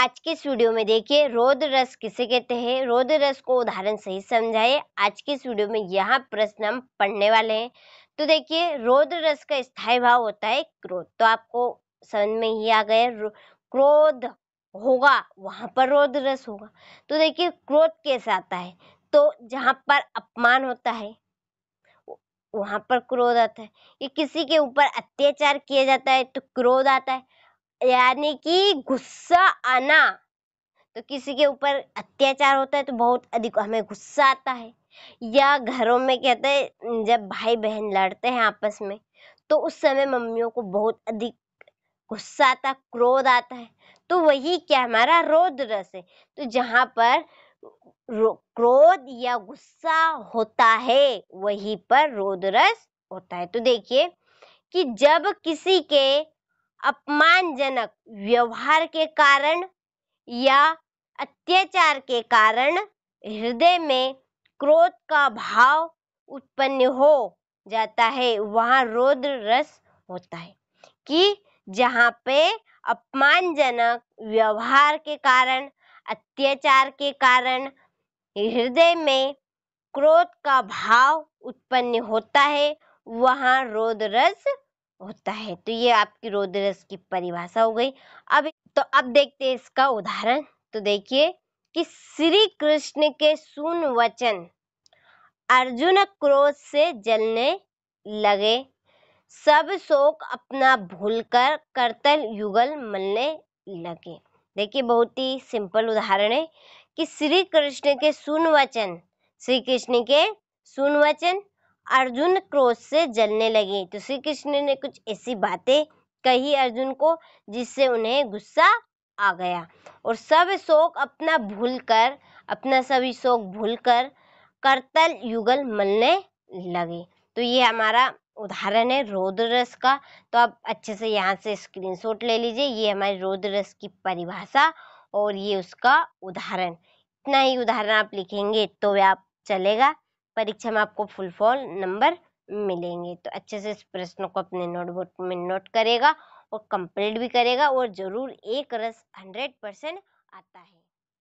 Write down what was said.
आज के इस वीडियो में देखिए रोद रस किसे कहते हैं रोद रस को उदाहरण सही समझाए आज के इस वीडियो में यहाँ प्रश्न हम पढ़ने वाले हैं तो देखिए रोद रस का स्थायी भाव होता है क्रोध तो आपको समझ में ही आ गया क्रोध होगा वहां पर रोद रस होगा तो देखिए क्रोध कैसे आता है तो जहां पर अपमान होता है वहां पर क्रोध आता है ये किसी के ऊपर अत्याचार किया जाता है तो क्रोध आता है यानी कि गुस्सा आना तो किसी के ऊपर अत्याचार होता है तो बहुत अधिक हमें गुस्सा आता है या घरों में कहते हैं जब भाई बहन लड़ते हैं आपस में तो उस समय मम्मियों को बहुत अधिक गुस्सा आता क्रोध आता है तो वही क्या हमारा रोध रस है तो जहाँ पर क्रोध या गुस्सा होता है वही पर रोध रस होता है तो देखिए कि जब किसी के अपमानजनक व्यवहार के कारण या अत्याचार के कारण हृदय में क्रोध का भाव उत्पन्न हो जाता है वहाँ रोद्र रस होता है कि जहाँ पे अपमानजनक व्यवहार के कारण अत्याचार के कारण हृदय में क्रोध का भाव उत्पन्न होता है वहाँ रौद्र रस होता है तो ये आपकी रोदरस की परिभाषा हो गई अब तो अब देखते हैं इसका उदाहरण तो देखिए कि श्री कृष्ण के सुन वचन अर्जुन क्रोध से जलने लगे सब शोक अपना भूलकर करतल युगल मलने लगे देखिए बहुत ही सिंपल उदाहरण है कि श्री कृष्ण के सुन वचन श्री कृष्ण के सुन वचन अर्जुन क्रोध से जलने लगे तो श्री कृष्ण ने कुछ ऐसी बातें कही अर्जुन को जिससे उन्हें गुस्सा आ गया और सब शोक अपना भूल कर अपना सभी शोक भूल कर करतल युगल मलने लगे तो ये हमारा उदाहरण है रौद्र रस का तो आप अच्छे से यहाँ से स्क्रीनशॉट ले लीजिए ये हमारी रौद्र रस की परिभाषा और ये उसका उदाहरण इतना ही उदाहरण आप लिखेंगे तो वे आप चलेगा परीक्षा में आपको फुल फॉल नंबर मिलेंगे तो अच्छे से इस प्रश्न को अपने नोटबुक में नोट करेगा और कंप्लीट भी करेगा और ज़रूर एक रस हंड्रेड परसेंट आता है